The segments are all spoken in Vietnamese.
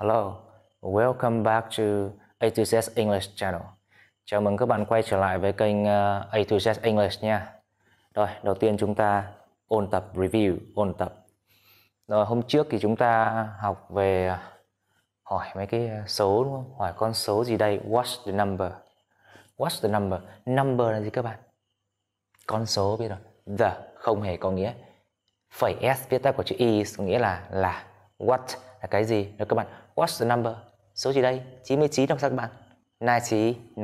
Hello, welcome back to A to Z English channel. Chào mừng các bạn quay trở lại với kênh ờ, A to Z English nha. Rồi, đầu tiên chúng ta ôn tập review, ôn tập. Rồi hôm trước thì chúng ta học về ờ, hỏi mấy cái ờ, số đúng không? Hỏi con số gì đây? What's the number? What's the number? Number là gì các bạn? Con số biết rồi. The không hề có nghĩa phẩy s viết tắt của chữ is có nghĩa là là what là cái gì rồi các bạn What's the number? Số gì đây? 99 đọc sao các bạn? 99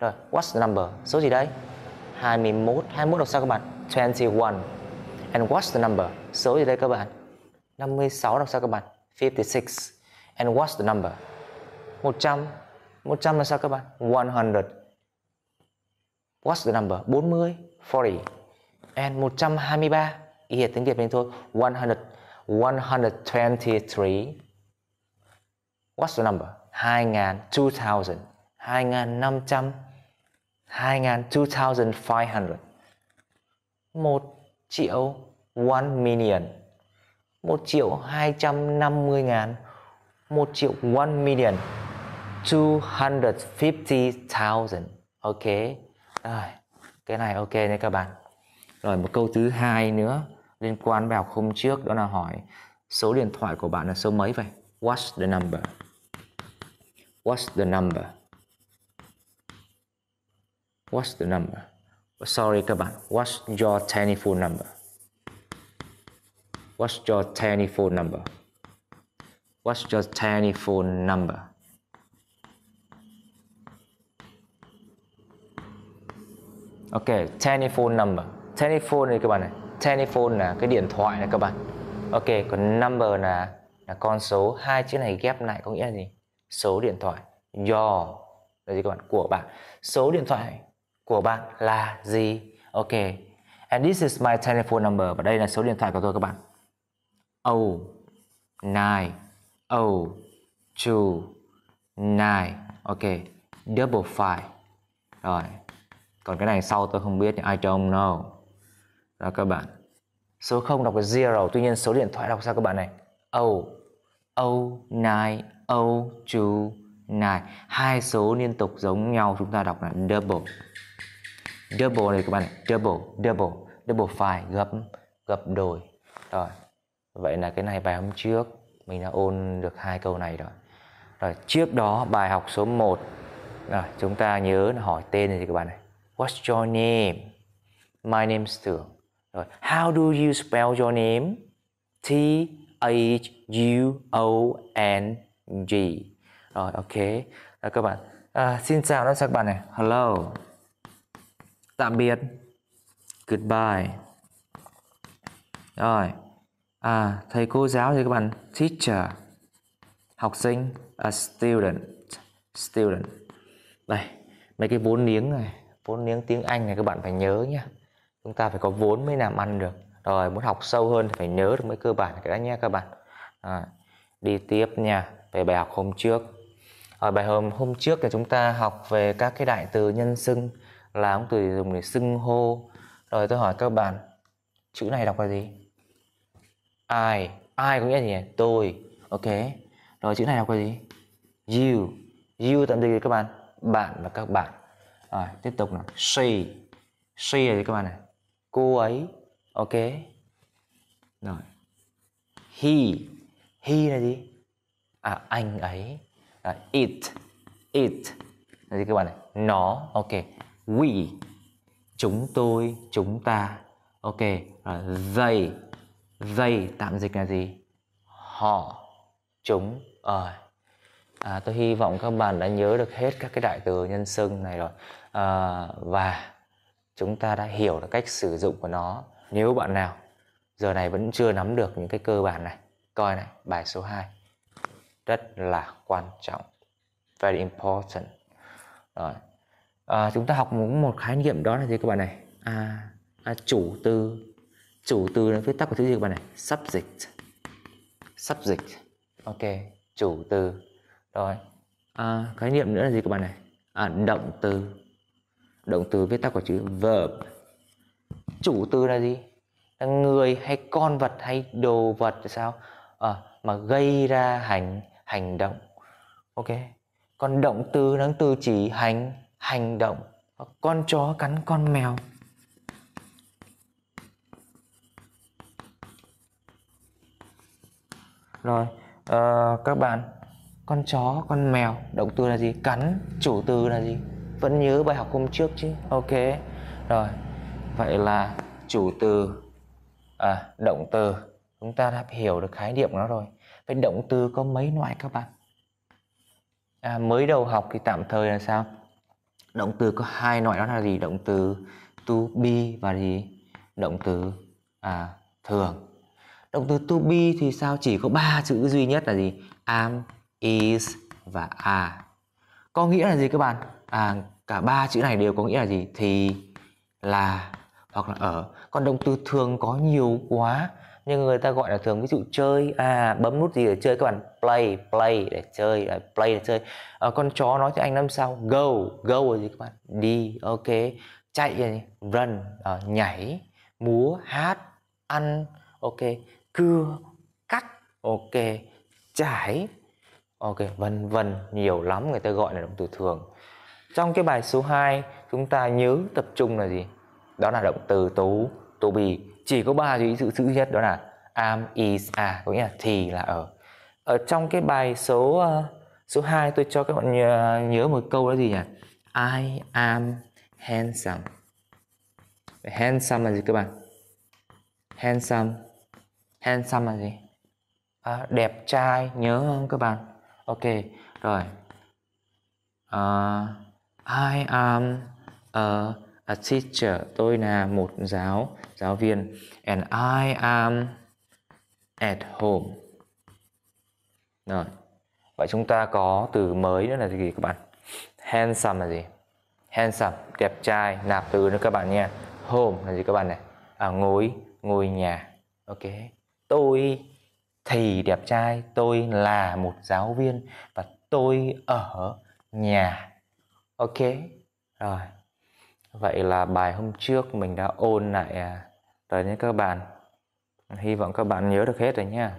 Rồi, what's the number? Số gì đây? 21 21 đọc sao các bạn? 21 And what's the number? Số gì đây các bạn? 56 đọc sao các bạn? 56 And what's the number? 100 100 là sao các bạn? 100 What's the number? 40 40 And 123 Ý hệ tiếng Việt mình thôi 100 123 What's the number? 2.000, 2.000, 2.500, 2.000, 2.500. 1 triệu, 1 million. 1 triệu 250 ngàn. 1 triệu 1 million. 250.000. Ok. Rồi, cái này ok nha các bạn. Rồi một câu thứ hai nữa liên quan vào hôm trước đó là hỏi số điện thoại của bạn là số mấy vậy? What's the number? What's the number? What's the number? Sorry các bạn. What's your telephone number? What's your telephone number? What's your telephone number? Ok, telephone number. Telephone này các bạn này. Telephone là cái điện thoại này các bạn. Ok, còn number là là con số hai chữ này ghép lại có nghĩa là gì? số điện thoại do đây các bạn của bạn số điện thoại của bạn là gì ok and this is my telephone number và đây là số điện thoại của tôi các bạn oh nine oh two nine ok double five rồi còn cái này sau tôi không biết I don't know đó các bạn số không đọc là zero tuy nhiên số điện thoại đọc sao các bạn này oh oh nine Âu Chu Nài hai số liên tục giống nhau chúng ta đọc là double double này các bạn double double double phải gấp gấp đôi rồi vậy là cái này bài hôm trước mình đã ôn được hai câu này rồi rồi trước đó bài học số 1 rồi chúng ta nhớ là hỏi tên này thì các bạn này what's your name my name's tưởng rồi how do you spell your name T H U O N G rồi ok đó các bạn à, xin chào các bạn này hello tạm biệt goodbye rồi à, thầy cô giáo thì các bạn teacher học sinh a à, student student đây mấy cái vốn liếng này vốn liếng tiếng Anh này các bạn phải nhớ nhá. chúng ta phải có vốn mới làm ăn được rồi muốn học sâu hơn thì phải nhớ được mấy cơ bản cái đó nha các bạn à, đi tiếp nha về bài học hôm trước ở bài hôm hôm trước thì chúng ta học về các cái đại từ nhân xưng là ông từ dùng để xưng hô rồi tôi hỏi các bạn chữ này đọc là gì ai ai có nghĩa gì tôi ok rồi chữ này đọc là gì you you tạm dịch gì các bạn bạn và các bạn rồi tiếp tục nào she she là gì các bạn này cô ấy ok rồi he he là gì à, anh ấy à, it it thì các bạn này nó ok we chúng tôi chúng ta ok à, they they tạm dịch là gì họ chúng ờ à, à, tôi hy vọng các bạn đã nhớ được hết các cái đại từ nhân xưng này rồi à, và chúng ta đã hiểu được cách sử dụng của nó nếu bạn nào giờ này vẫn chưa nắm được những cái cơ bản này coi này bài số 2 rất là quan trọng very important rồi à, chúng ta học một, một khái niệm đó là gì các bạn này à, à chủ từ chủ từ là viết tắt của chữ gì các bạn này subject subject ok chủ từ rồi à, khái niệm nữa là gì các bạn này à, động từ động từ viết tắt của chữ verb chủ từ là gì là người hay con vật hay đồ vật là sao à, mà gây ra hành hành động ok còn động từ nó từ chỉ hành hành động con chó cắn con mèo rồi uh, các bạn con chó con mèo động từ là gì cắn chủ từ là gì vẫn nhớ bài học hôm trước chứ ok rồi vậy là chủ từ à, động từ chúng ta đã hiểu được khái niệm nó rồi Vậy động từ có mấy loại các bạn? À, mới đầu học thì tạm thời là sao? Động từ có hai loại đó là gì? Động từ to be và gì? Động từ à, thường. Động từ to be thì sao? Chỉ có ba chữ duy nhất là gì? Am, is và are. Có nghĩa là gì các bạn? À, cả ba chữ này đều có nghĩa là gì? Thì là hoặc là ở. Còn động từ thường có nhiều quá nhưng người ta gọi là thường ví dụ chơi à bấm nút gì để chơi các bạn play play để chơi à, play để chơi à, con chó nói tiếng anh năm sau go go là gì các bạn đi ok chạy là run à, nhảy múa hát ăn ok cưa cắt ok trải ok vân vân nhiều lắm người ta gọi là động từ thường trong cái bài số 2 chúng ta nhớ tập trung là gì đó là động từ to to be chỉ có ba cái sự sự duy nhất đó là am is a à, có nghĩa là thì là ở ở trong cái bài số ờ, số 2 tôi cho các bạn nhớ, nhớ một câu đó gì nhỉ I am handsome handsome là gì các bạn handsome handsome là gì à, đẹp trai nhớ không các bạn ok rồi uh, I am a a teacher tôi là một giáo giáo viên and I am at home rồi vậy chúng ta có từ mới nữa là gì các bạn handsome là gì handsome đẹp trai nạp từ nữa các bạn nha home là gì các bạn này à, ngồi ngồi nhà ok tôi thì đẹp trai tôi là một giáo viên và tôi ở nhà ok rồi Vậy là bài hôm trước mình đã ôn lại rồi à, nhé các bạn. Hy vọng các bạn nhớ được hết rồi nha.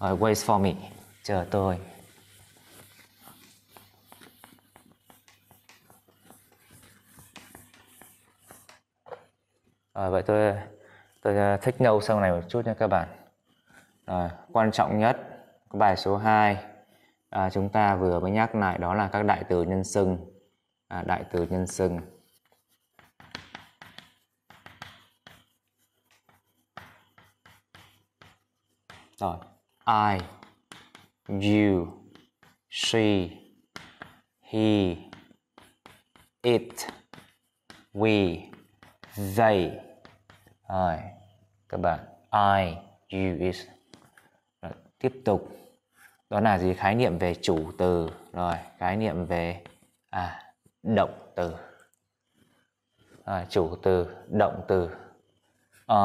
Rồi, wait for me. Chờ tôi. Rồi, vậy tôi tôi à, thích nhau sau này một chút nha các bạn. Rồi, quan trọng nhất cái bài số 2 à, chúng ta vừa mới nhắc lại đó là các đại từ nhân xưng à, đại từ nhân xưng rồi I you she he it we they rồi các bạn I you is rồi, tiếp tục đó là gì khái niệm về chủ từ rồi khái niệm về à động từ à, chủ từ động từ à,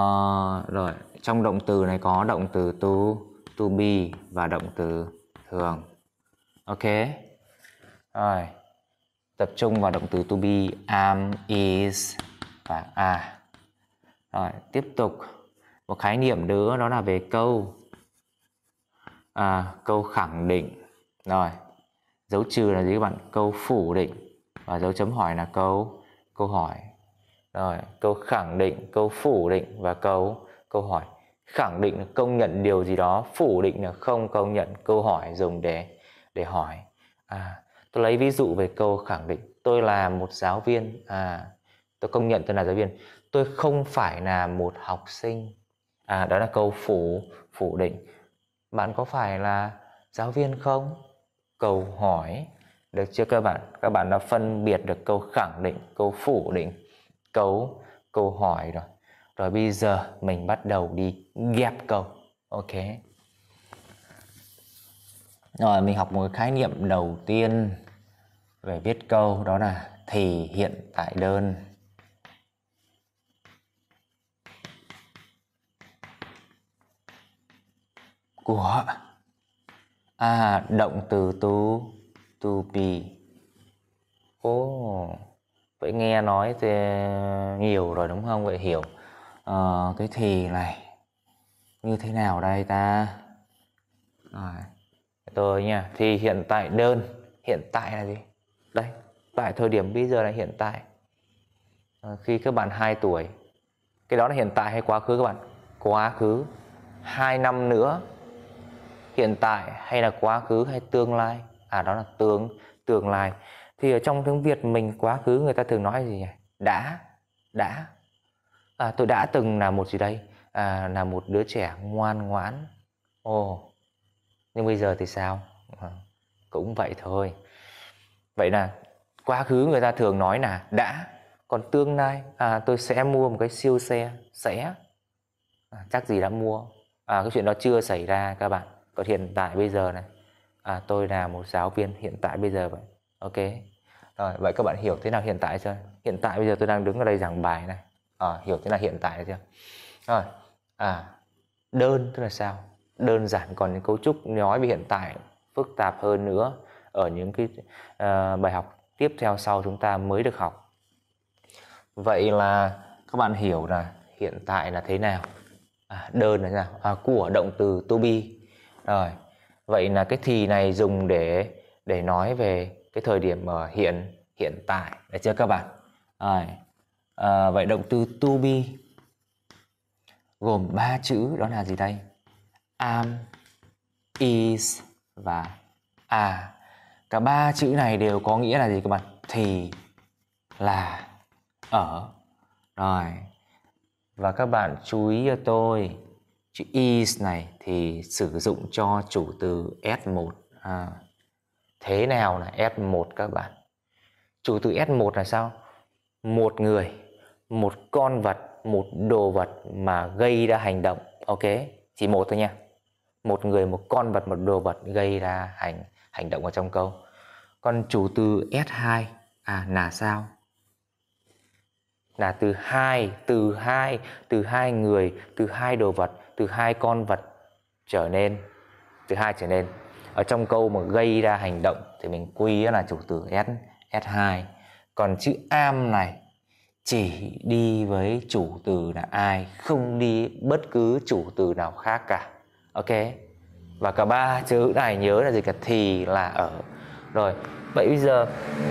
rồi trong động từ này có động từ to to be và động từ thường ok rồi tập trung vào động từ to be am is và are rồi tiếp tục một khái niệm nữa đó là về câu à, câu khẳng định rồi dấu trừ là gì các bạn câu phủ định và dấu chấm hỏi là câu câu hỏi rồi câu khẳng định câu phủ định và câu câu hỏi khẳng định là công nhận điều gì đó phủ định là không công nhận câu hỏi dùng để để hỏi à tôi lấy ví dụ về câu khẳng định tôi là một giáo viên à tôi công nhận tôi là giáo viên tôi không phải là một học sinh à đó là câu phủ phủ định bạn có phải là giáo viên không câu hỏi được chưa các bạn các bạn đã phân biệt được câu khẳng định câu phủ định câu câu hỏi rồi rồi bây giờ mình bắt đầu đi ghép câu ok rồi mình học một khái niệm đầu tiên về viết câu đó là thì hiện tại đơn của à động từ tú to be Ồ, oh, vậy nghe nói thì nhiều rồi đúng không? Vậy hiểu à, cái thì này như thế nào đây ta? Rồi, tôi nha, thì hiện tại đơn, hiện tại là gì? Đây, tại thời điểm bây giờ là hiện tại. Ờ, khi các bạn 2 tuổi, cái đó là hiện tại hay quá khứ các bạn? Quá khứ, 2 năm nữa, hiện tại hay là quá khứ hay tương lai? à đó là tương tương lai thì ở trong tiếng việt mình quá khứ người ta thường nói gì nhỉ đã đã à, tôi đã từng là một gì đây à, là một đứa trẻ ngoan ngoãn ồ nhưng bây giờ thì sao à, cũng vậy thôi vậy là quá khứ người ta thường nói là đã còn tương lai à, tôi sẽ mua một cái siêu xe sẽ à, chắc gì đã mua à, cái chuyện đó chưa xảy ra các bạn còn hiện tại bây giờ này à, tôi là một giáo viên hiện tại bây giờ vậy ok rồi vậy các bạn hiểu thế nào hiện tại chưa hiện tại bây giờ tôi đang đứng ở đây giảng bài này à, hiểu thế nào hiện tại chưa rồi à đơn tức là sao đơn giản còn những cấu trúc nói về hiện tại phức tạp hơn nữa ở những cái uh, bài học tiếp theo sau chúng ta mới được học vậy là các bạn hiểu là hiện tại là thế nào à, đơn là thế nào à, của động từ to be rồi vậy là cái thì này dùng để để nói về cái thời điểm ở hiện hiện tại được chưa các bạn à, vậy động từ to be gồm ba chữ đó là gì đây am is và à cả ba chữ này đều có nghĩa là gì các bạn thì là ở rồi và các bạn chú ý cho tôi chữ is này thì sử dụng cho chủ từ S1 à, thế nào là S1 các bạn chủ từ S1 là sao một người một con vật một đồ vật mà gây ra hành động ok chỉ một thôi nha một người một con vật một đồ vật gây ra hành hành động ở trong câu còn chủ từ S2 à là sao là từ hai từ hai từ hai người từ hai đồ vật từ hai con vật trở nên từ hai trở nên ở trong câu mà gây ra hành động thì mình quy là chủ từ s s2 còn chữ am này chỉ đi với chủ từ là ai không đi bất cứ chủ từ nào khác cả ok và cả ba chữ này nhớ là gì cả thì là ở rồi vậy bây giờ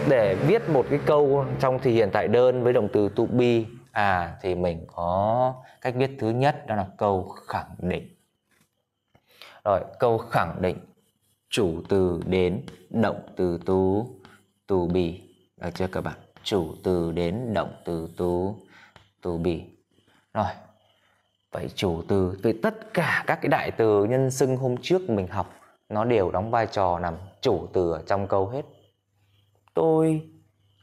để viết một cái câu trong thì hiện tại đơn với động từ to be à thì mình có cách viết thứ nhất đó là câu khẳng định rồi câu khẳng định chủ từ đến động từ tú tù bì được chưa các bạn chủ từ đến động từ tú tù bì rồi vậy chủ từ từ tất cả các cái đại từ nhân xưng hôm trước mình học nó đều đóng vai trò làm chủ từ ở trong câu hết tôi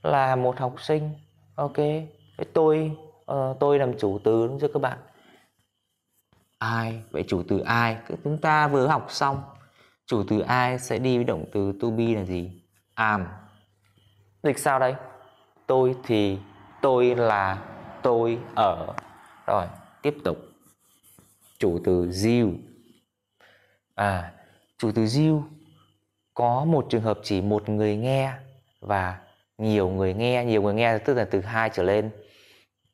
là một học sinh ok thế tôi ờ, tôi làm chủ từ đúng chưa các bạn ai vậy chủ từ ai chúng ta vừa học xong chủ từ ai sẽ đi với động từ to be là gì am dịch sao đây tôi thì tôi là tôi ở rồi tiếp tục chủ từ you à chủ từ you có một trường hợp chỉ một người nghe và nhiều người nghe nhiều người nghe tức là từ hai trở lên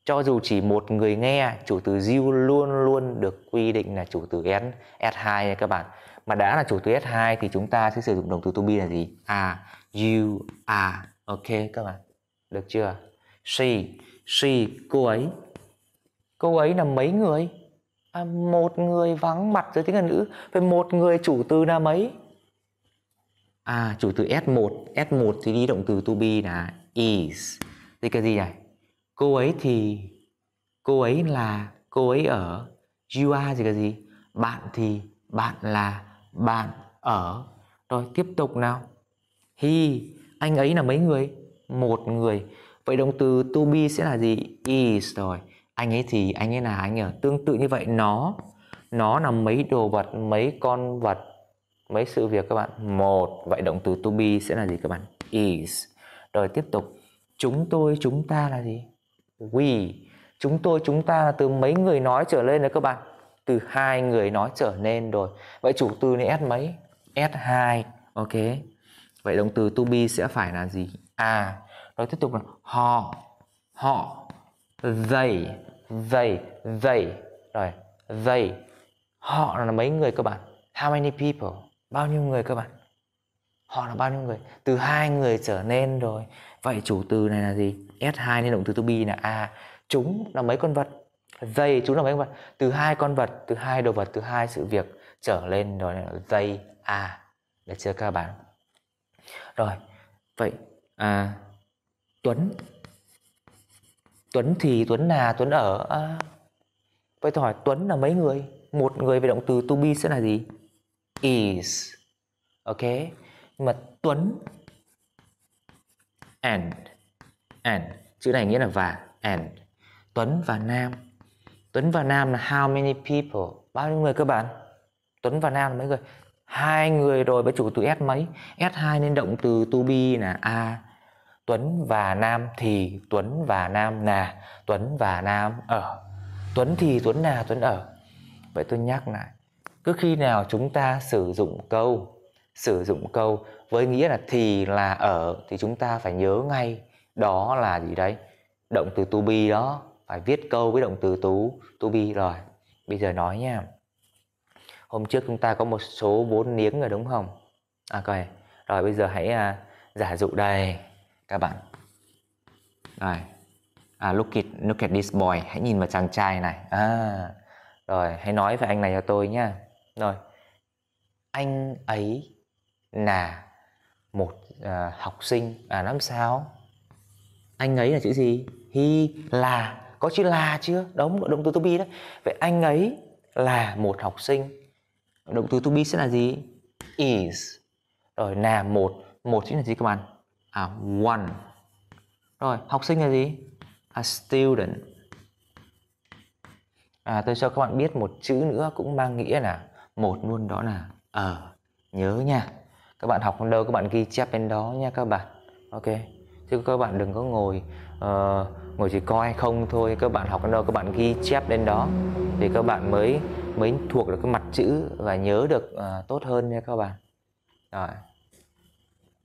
cho dù chỉ một người nghe chủ từ you luôn luôn được quy định là chủ từ s s2 nha các bạn mà đã là chủ từ s2 thì chúng ta sẽ sử dụng động từ to be là gì à you are ok các bạn được chưa she she cô ấy cô ấy là mấy người à, một người vắng mặt dưới tiếng Anh nữ vậy một người chủ từ là mấy à chủ từ s1 s1 thì đi động từ to be là is thì cái gì này cô ấy thì cô ấy là cô ấy ở you are gì cái gì bạn thì bạn là bạn ở rồi tiếp tục nào he anh ấy là mấy người một người vậy động từ to be sẽ là gì is rồi anh ấy thì anh ấy là anh ấy ở tương tự như vậy nó nó là mấy đồ vật mấy con vật mấy sự việc các bạn một vậy động từ to be sẽ là gì các bạn is rồi tiếp tục chúng tôi chúng ta là gì we chúng tôi chúng ta là từ mấy người nói trở lên rồi các bạn từ hai người nói trở nên rồi vậy chủ từ này s mấy s 2 ok vậy động từ to be sẽ phải là gì à rồi tiếp tục là họ họ they they they rồi they họ là mấy người các bạn how many people bao nhiêu người các bạn họ là bao nhiêu người từ hai người trở nên rồi vậy chủ từ này là gì S2 nên động từ to be là a chúng là mấy con vật they chúng là mấy con vật từ hai con vật từ hai đồ vật từ hai sự việc trở lên rồi là they a được chưa các bạn rồi vậy à, Tuấn Tuấn thì Tuấn là Tuấn ở à, Vậy tôi hỏi Tuấn là mấy người Một người về động từ to be sẽ là gì Is Ok Nhưng mà Tuấn And and chữ này nghĩa là và and Tuấn và Nam Tuấn và Nam là how many people bao nhiêu người cơ bản Tuấn và Nam là mấy người hai người rồi với chủ từ S mấy S2 nên động từ to be là a Tuấn và Nam thì Tuấn và Nam là Tuấn và Nam ở Tuấn thì Tuấn là Tuấn ở Vậy tôi nhắc lại Cứ khi nào chúng ta sử dụng câu Sử dụng câu với nghĩa là thì là ở Thì chúng ta phải nhớ ngay đó là gì đấy động từ to be đó phải viết câu với động từ tú to be rồi bây giờ nói nha hôm trước chúng ta có một số vốn liếng rồi đúng không à coi rồi bây giờ hãy à, giả dụ đây các bạn rồi à, look at look at this boy hãy nhìn vào chàng trai này à rồi hãy nói về anh này cho tôi nhá rồi anh ấy là một à, học sinh à năm sao anh ấy là chữ gì hi là có chữ là chưa đúng động từ to be đấy vậy anh ấy là một học sinh động từ to be sẽ là gì is rồi là một một chính là gì các bạn à one rồi học sinh là gì a student à tôi cho các bạn biết một chữ nữa cũng mang nghĩa là một luôn đó là ở à, nhớ nha các bạn học đâu các bạn ghi chép bên đó nha các bạn ok chứ các bạn đừng có ngồi uh, ngồi chỉ coi không thôi các bạn học đến đâu các bạn ghi chép đến đó thì các bạn mới mới thuộc được cái mặt chữ và nhớ được uh, tốt hơn nha các bạn rồi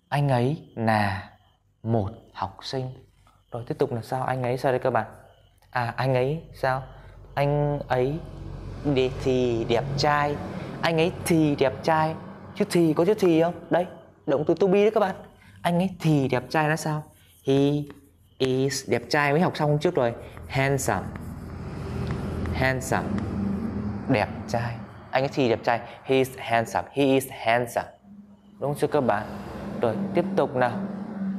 anh ấy là một học sinh rồi tiếp tục là sao anh ấy sao đây các bạn à anh ấy sao anh ấy đi thì đẹp trai anh ấy thì đẹp trai chứ thì có chữ thì không đấy động từ to be đấy các bạn anh ấy thì đẹp trai là sao He is đẹp trai mới học xong hôm trước rồi Handsome Handsome Đẹp trai Anh ấy thì đẹp trai He is handsome He is handsome Đúng chưa các bạn Rồi tiếp tục nào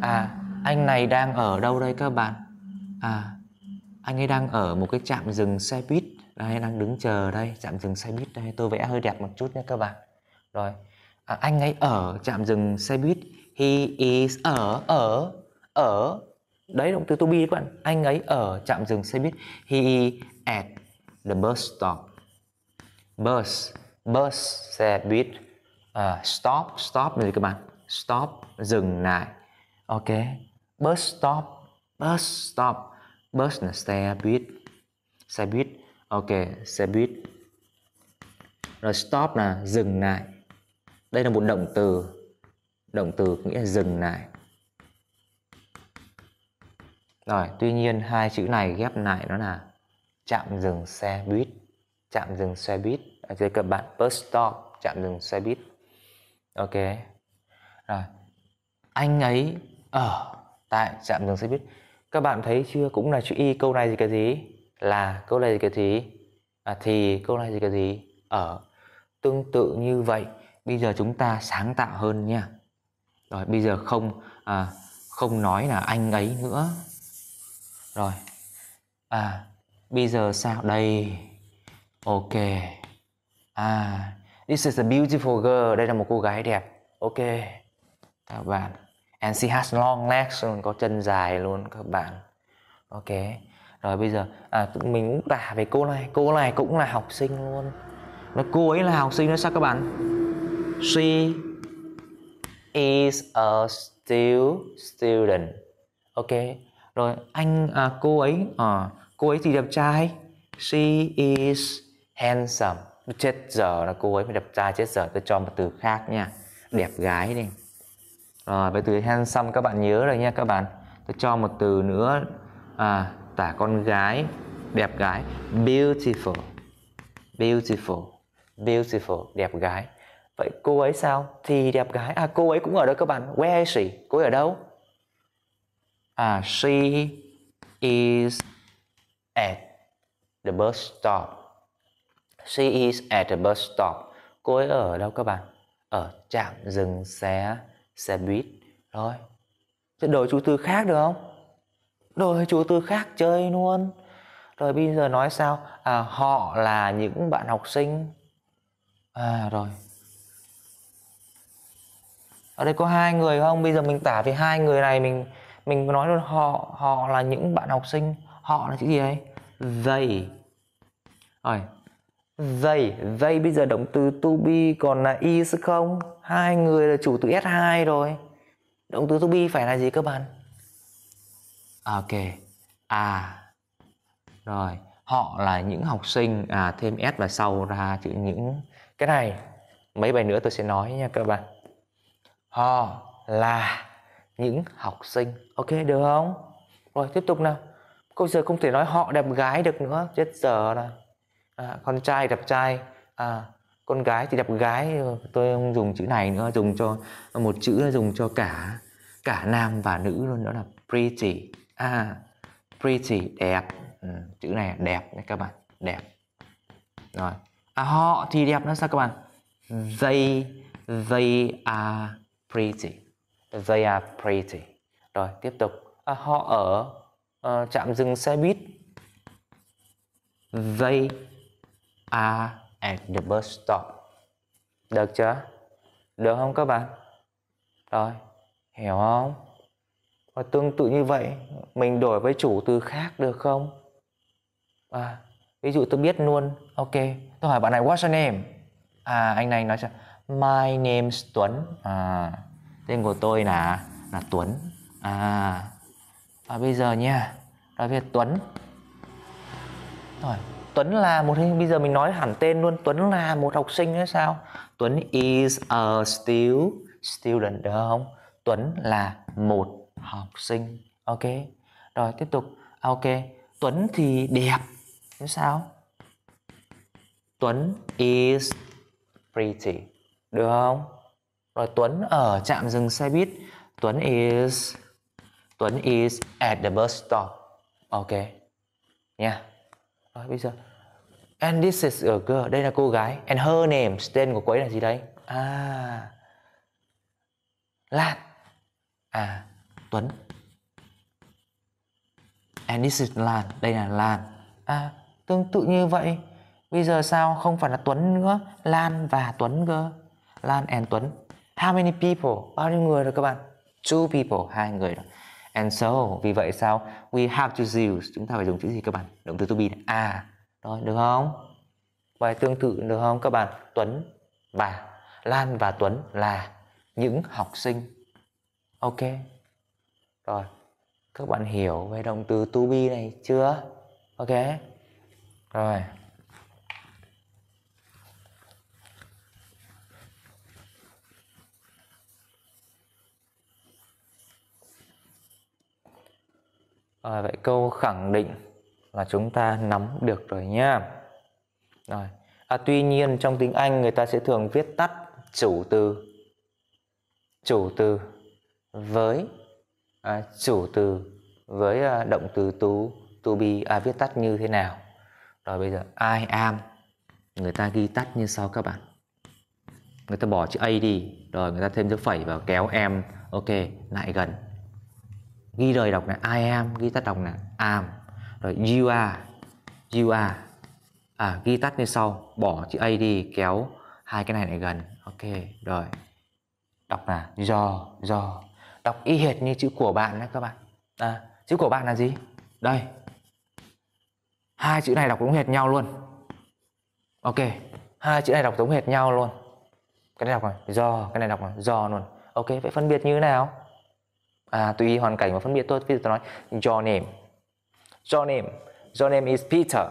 À anh này đang ở đâu đây các bạn À anh ấy đang ở một cái trạm dừng xe buýt Đây đang đứng chờ đây Trạm dừng xe buýt đây Tôi vẽ hơi đẹp một chút nha các bạn Rồi à, Anh ấy ở trạm dừng xe buýt He is ở ở ở đấy động từ to be các bạn anh ấy ở trạm dừng xe buýt he at the bus stop bus bus xe buýt uh, stop stop này các bạn stop dừng lại ok bus stop bus stop bus là xe buýt xe buýt ok xe buýt rồi stop là dừng lại đây là một động từ động từ nghĩa là dừng lại rồi, tuy nhiên hai chữ này ghép lại nó là chạm dừng xe buýt, chạm dừng xe buýt. Ở dưới các bạn bus stop, chạm dừng xe buýt. Ok. Rồi. Anh ấy ở tại trạm dừng xe buýt. Các bạn thấy chưa? Cũng là chữ y câu này gì cái gì? Là câu này gì cái gì? À, thì câu này gì cái gì? Ở. Tương tự như vậy, bây giờ chúng ta sáng tạo hơn nha. Rồi bây giờ không à, không nói là anh ấy nữa rồi À Bây giờ sao Đây Ok À This is a beautiful girl Đây là một cô gái đẹp Ok Các bạn And she has long legs luôn Có chân dài luôn các bạn Ok Rồi bây giờ à, tụi Mình cũng tả về cô này Cô này cũng là học sinh luôn nó Cô ấy là học sinh nữa sao các bạn She is a still student Ok rồi anh à, cô ấy à, cô ấy thì đẹp trai she is handsome chết giờ là cô ấy mới đẹp trai chết giờ tôi cho một từ khác nha đẹp gái đi rồi với từ handsome các bạn nhớ rồi nha các bạn tôi cho một từ nữa à, tả con gái đẹp gái beautiful beautiful beautiful đẹp gái vậy cô ấy sao thì đẹp gái à cô ấy cũng ở đâu các bạn where is she cô ấy ở đâu à, she is at the bus stop she is at the bus stop cô ấy ở đâu các bạn ở trạm dừng xe xe buýt rồi thế đổi chủ từ khác được không đổi chủ từ khác chơi luôn rồi bây giờ nói sao à, họ là những bạn học sinh à rồi ở đây có hai người không bây giờ mình tả về hai người này mình mình nói luôn họ họ là những bạn học sinh họ là chữ gì ấy they rồi they they bây giờ động từ to be còn là is không hai người là chủ từ s 2 rồi động từ to be phải là gì các bạn ok à rồi họ là những học sinh à thêm s vào sau ra chữ những cái này mấy bài nữa tôi sẽ nói nha các bạn họ là những học sinh ok được không rồi tiếp tục nào câu giờ không thể nói họ đẹp gái được nữa chết giờ là à, con trai đẹp trai à, con gái thì đẹp gái tôi không dùng chữ này nữa dùng cho một chữ dùng cho cả cả nam và nữ luôn đó là pretty à pretty đẹp ừ, chữ này đẹp đấy các bạn đẹp rồi à, họ thì đẹp nó sao các bạn they they are pretty They are pretty. Rồi tiếp tục. À, họ ở uh, trạm dừng xe buýt. They are at the bus stop. Được chưa? Được không các bạn? Rồi, hiểu không? Và tương tự như vậy, mình đổi với chủ từ khác được không? À, ví dụ tôi biết luôn, ok, tôi hỏi bạn này what's your name? À, anh này nói sao? My name's Tuấn. À, tên của tôi là là Tuấn à và bây giờ nha nói về Tuấn rồi Tuấn là một hình bây giờ mình nói hẳn tên luôn Tuấn là một học sinh hay sao Tuấn is a still student được không Tuấn là một học sinh ok rồi tiếp tục à, ok Tuấn thì đẹp thế sao Tuấn is pretty được không rồi Tuấn ở trạm dừng xe buýt. Tuấn is Tuấn is at the bus stop. Ok. Nha. Yeah. Rồi bây giờ And this is a girl. Đây là cô gái. And her name, tên của cô ấy là gì đấy? À. Lan. À, Tuấn. And this is Lan. Đây là Lan. À, tương tự như vậy. Bây giờ sao không phải là Tuấn nữa, Lan và Tuấn cơ. Lan and Tuấn. How many people? Bao nhiêu người rồi các bạn? Two people, hai người rồi. And so, vì vậy sao? We have to use, chúng ta phải dùng chữ gì các bạn? Động từ to be này. À, rồi, được không? Vậy tương tự được không các bạn? Tuấn và Lan và Tuấn là những học sinh. Ok. Rồi, các bạn hiểu về động từ to be này chưa? Ok. Rồi. Rồi à, vậy câu khẳng định là chúng ta nắm được rồi nha Rồi. À, tuy nhiên trong tiếng Anh người ta sẽ thường viết tắt chủ từ chủ từ với à, chủ từ với à, động từ to to be à, viết tắt như thế nào. Rồi bây giờ I am người ta ghi tắt như sau các bạn. Người ta bỏ chữ A đi, rồi người ta thêm dấu phẩy vào kéo em ok lại gần ghi lời đọc là I am ghi tắt đọc là am rồi you are you are à, ghi tắt như sau bỏ chữ a đi kéo hai cái này lại gần ok rồi đọc là do do đọc y hệt như chữ của bạn đấy các bạn à, chữ của bạn là gì đây hai chữ này đọc đúng hệt nhau luôn ok hai chữ này đọc giống hệt nhau luôn cái này đọc là do cái này đọc là do luôn ok vậy phân biệt như thế nào à, tùy hoàn cảnh mà phân biệt thôi ví dụ tôi nói your name your name your name is Peter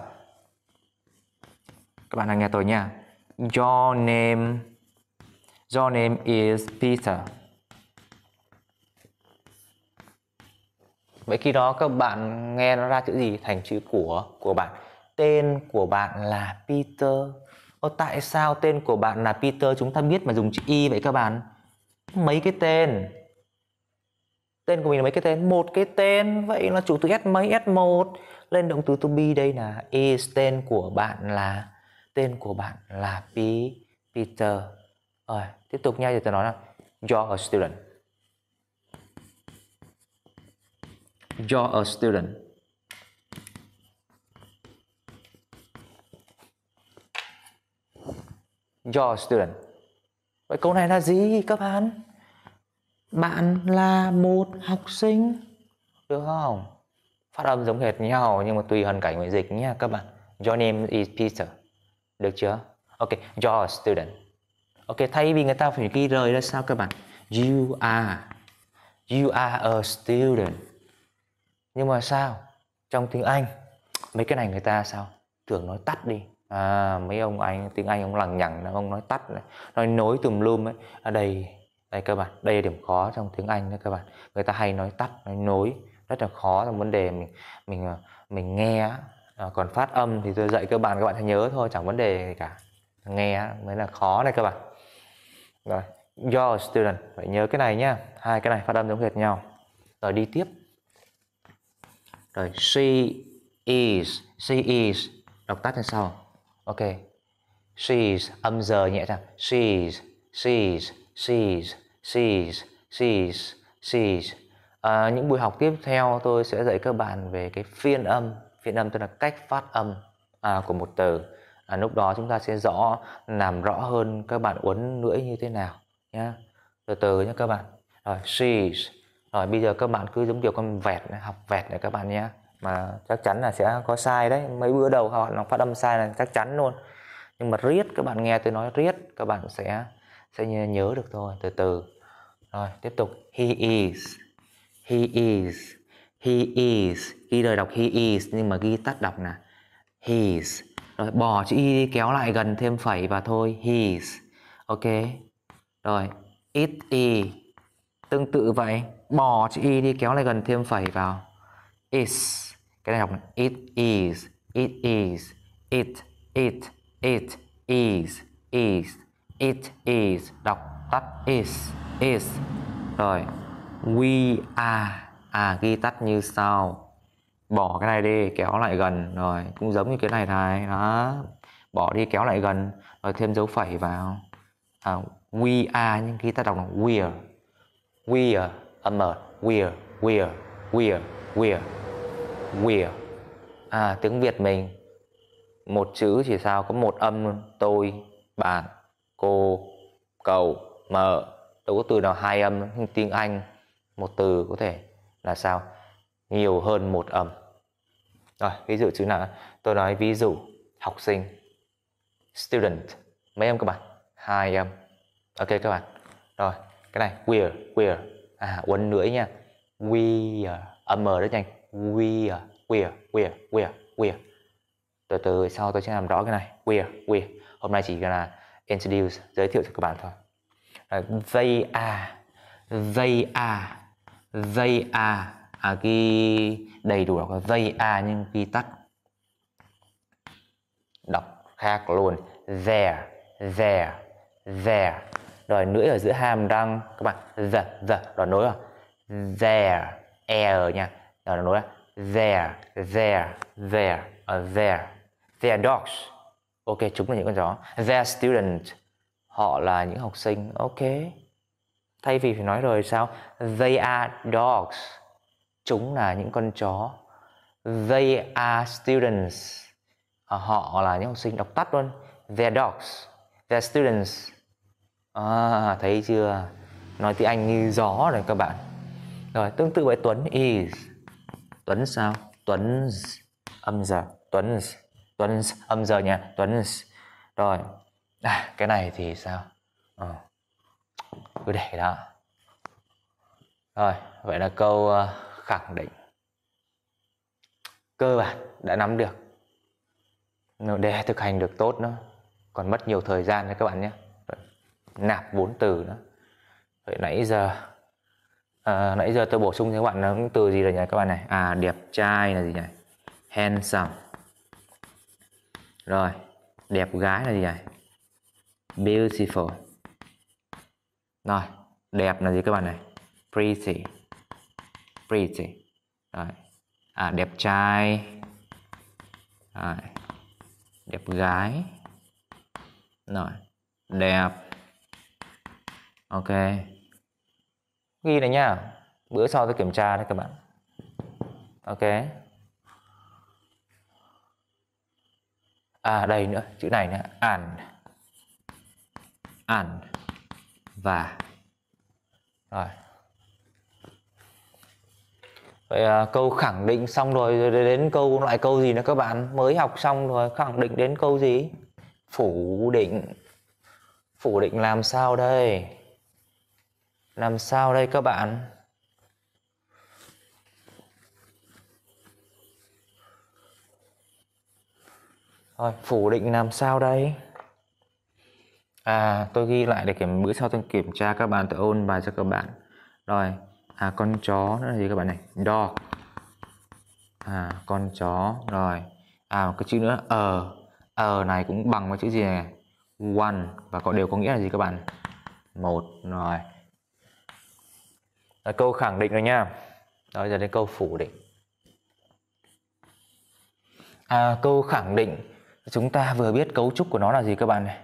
các bạn đang nghe tôi nha your name your name is Peter vậy khi đó các bạn nghe nó ra chữ gì thành chữ của của bạn tên của bạn là Peter Ô, tại sao tên của bạn là Peter chúng ta biết mà dùng chữ y vậy các bạn mấy cái tên tên của mình là mấy cái tên một cái tên vậy là chủ từ s mấy s 1 lên động từ to be đây là is tên của bạn là tên của bạn là P, Peter rồi tiếp tục nha thì tôi nói là you're a student you're a student you're a student vậy câu này là gì các bạn bạn là một học sinh được không phát âm giống hệt nhau nhưng mà tùy hoàn cảnh người dịch nhé các bạn your name is Peter được chưa ok you're student ok thay vì người ta phải ghi rời ra sao các bạn you are you are a student nhưng mà sao trong tiếng Anh mấy cái này người ta sao thường nói tắt đi à, mấy ông anh tiếng Anh ông lằng nhằng ông nói tắt này nói nối tùm lum ấy ở đây đây các bạn đây là điểm khó trong tiếng Anh đấy các bạn người ta hay nói tắt nói nối rất là khó là vấn đề mình mình à, mình nghe à, còn phát âm thì tôi dạy các bạn các bạn hãy nhớ thôi chẳng vấn đề gì cả nghe mới là khó này các bạn rồi your student phải nhớ cái này nhá hai cái này phát âm giống hệt nhau rồi đi tiếp rồi she is she is đọc tắt như sau ok she âm giờ nhẹ ra she is she sees, sees, sees. À, những buổi học tiếp theo tôi sẽ dạy các bạn về cái phiên âm, phiên âm tức là cách phát âm à, của một từ. À, lúc đó chúng ta sẽ rõ làm rõ hơn các bạn uốn lưỡi như thế nào nhé. Từ từ nhé các bạn. Rồi sees. Rồi bây giờ các bạn cứ giống kiểu con vẹt học vẹt này các bạn nhé mà chắc chắn là sẽ có sai đấy mấy bữa đầu họ nó phát âm sai là chắc chắn luôn nhưng mà riết các bạn nghe tôi nói riết các bạn sẽ sẽ nhớ được thôi từ từ rồi, tiếp tục. He is. He is. He is. Ghi đời đọc he is nhưng mà ghi tắt đọc nè. His. Rồi bỏ chữ y kéo lại gần thêm phẩy và thôi. His. Ok. Rồi, it is. Tương tự vậy, bỏ chữ y đi kéo lại gần thêm phẩy vào. Is. Cái này đọc này. it is. It is. It it it is is it is đọc tắt is is rồi we are à ghi tắt như sau bỏ cái này đi kéo lại gần rồi cũng giống như cái này này đó bỏ đi kéo lại gần rồi thêm dấu phẩy vào à, we are nhưng khi ta đọc là we we're âm mở we're we we're we we're à, tiếng việt mình một chữ chỉ sao có một âm luôn tôi bạn cô cầu mở đâu có từ nào hai âm tiếng anh một từ có thể là sao nhiều hơn một âm rồi ví dụ chữ nào tôi nói ví dụ học sinh student mấy âm các bạn hai âm ok các bạn rồi cái này we're we're à uốn nữa nha we âm m rất nhanh we are we're we're we're từ từ sau tôi sẽ làm rõ cái này we're we're hôm nay chỉ là introduce giới thiệu cho các bạn thôi they ờ, are they are they are à, ghi đầy đủ đọc là they are nhưng ghi tắt đọc khác luôn there there there rồi nữa ở giữa hàm răng các bạn the the rồi nối là there air nha rồi nối là there there there ở ờ, there their dogs ok chúng là những con chó their students họ là những học sinh ok thay vì phải nói rồi sao they are dogs chúng là những con chó they are students à, họ là những học sinh đọc tắt luôn they're dogs they're students à, thấy chưa nói tiếng anh như gió rồi các bạn rồi tương tự với tuấn is tuấn sao tuấn âm giờ tuấn tuấn âm giờ nha tuấn rồi à, cái này thì sao à, cứ để đó rồi vậy là câu ờ, khẳng định cơ bản đã nắm được để thực hành được tốt nữa còn mất nhiều thời gian đấy các bạn nhé nạp vốn từ nữa vậy nãy giờ à, nãy giờ tôi bổ sung cho các bạn là những từ gì rồi nhỉ các bạn này à đẹp trai là gì nhỉ handsome rồi đẹp gái là gì nhỉ beautiful rồi đẹp là gì các bạn này pretty pretty rồi à đẹp trai rồi. đẹp gái rồi đẹp ok ghi này nha, bữa sau tôi kiểm tra đấy các bạn ok à đây nữa chữ này nữa and and và rồi vậy à, câu khẳng định xong rồi rồi đến câu loại câu gì nữa các bạn mới học xong rồi khẳng định đến câu gì phủ định phủ định làm sao đây làm sao đây các bạn rồi phủ định làm sao đây À, tôi ghi lại để kiểm bữa sau tôi kiểm tra các bạn tôi ôn bài cho các bạn. Rồi, à con chó nó là gì các bạn này? Dog. À con chó rồi. À một cái chữ nữa ờ. Ờ này cũng bằng với chữ gì này? One và có đều có nghĩa là gì các bạn? Một rồi. Là câu khẳng định rồi nha. Rồi giờ đến câu phủ định. À câu khẳng định chúng ta vừa biết cấu trúc của nó là gì các bạn này?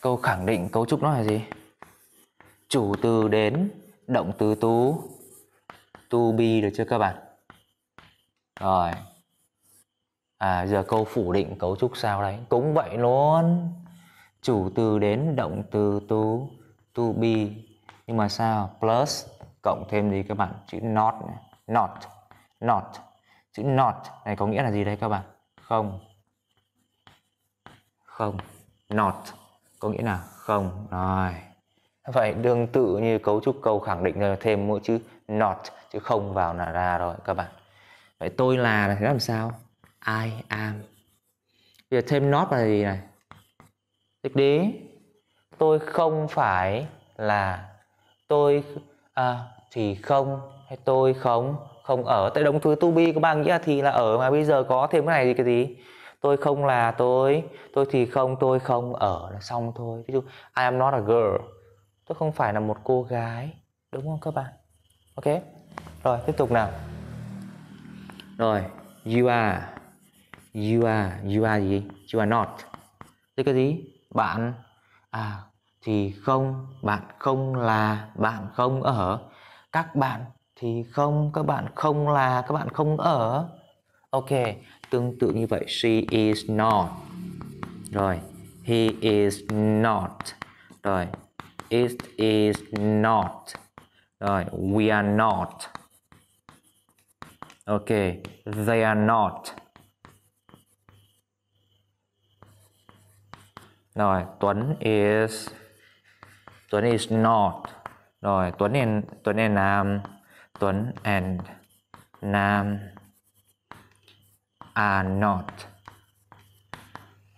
câu khẳng định cấu trúc nó là gì chủ từ đến động từ tú to bi được chưa các bạn rồi à giờ câu phủ định cấu trúc sao đấy cũng vậy luôn chủ từ đến động từ to to bi nhưng mà sao plus cộng thêm gì các bạn chữ not not not chữ not này có nghĩa là gì đây các bạn không không not có nghĩa là không rồi vậy tương tự như cấu trúc câu khẳng định thêm mỗi chữ not chữ không vào là ra rồi các bạn vậy tôi là là thế làm sao I am bây giờ thêm not là gì này tích đi tôi không phải là tôi à, thì không hay tôi không không ở tại động từ to be các bạn nghĩa thì là ở mà bây giờ có thêm cái này thì cái gì tôi không là tôi tôi thì không tôi không ở là xong thôi ví dụ I am not a girl tôi không phải là một cô gái đúng không các bạn ok rồi tiếp tục nào rồi you are you are you are gì you are not thế cái gì bạn à thì không bạn không là bạn không ở các bạn thì không các bạn không là các bạn không ở ok tương tự như vậy she is not rồi he is not rồi it is not rồi we are not ok they are not rồi Tuấn is Tuấn is not rồi Tuấn and Tuấn and Nam Tuấn and Nam are not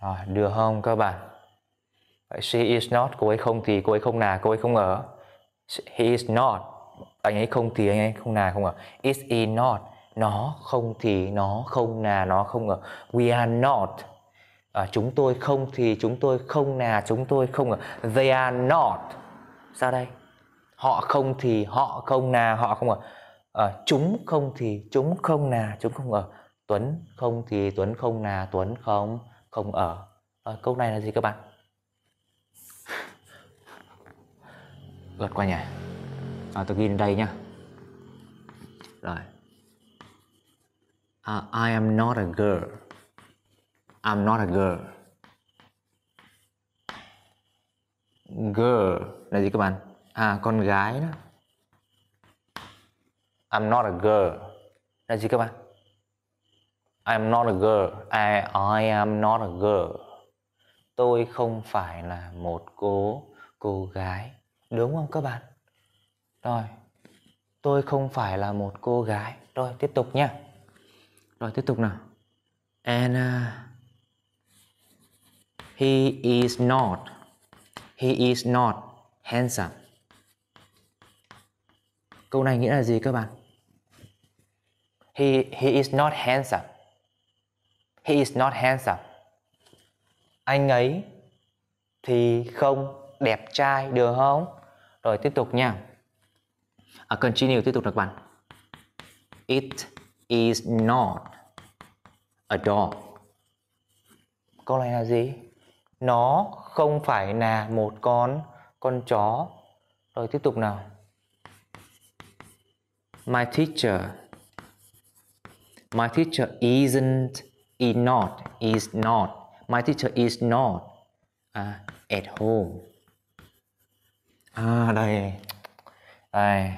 rồi, được không các bạn she is not cô ấy không thì cô ấy không là cô ấy không ở he is not anh ấy không thì anh ấy không là không ở is he not nó không thì nó không là nó không ở we are not à, chúng tôi không thì chúng tôi không là chúng tôi không ở they are not sao đây họ không thì họ không là họ không ở à, chúng không thì chúng không là chúng không ở Tuấn không thì Tuấn không là Tuấn không không ở à, câu này là gì các bạn lật qua nhỉ à, tôi ghi lên đây nhá rồi à, I am not a girl I'm not a girl girl là gì các bạn à con gái đó I'm not a girl là gì các bạn I'm not a girl. I, I am not a girl. Tôi không phải là một cô cô gái. Đúng không các bạn? Rồi. Tôi không phải là một cô gái. Rồi tiếp tục nhé. Rồi tiếp tục nào. And uh, he is not. He is not handsome. Câu này nghĩa là gì các bạn? He he is not handsome He is not handsome. Anh ấy thì không đẹp trai được không? Rồi tiếp tục nha. À, continue tiếp tục các bạn. It is not a dog. Câu này là gì? Nó không phải là một con con chó. Rồi tiếp tục nào. My teacher My teacher isn't is not is not my teacher is not à, at home à đây đây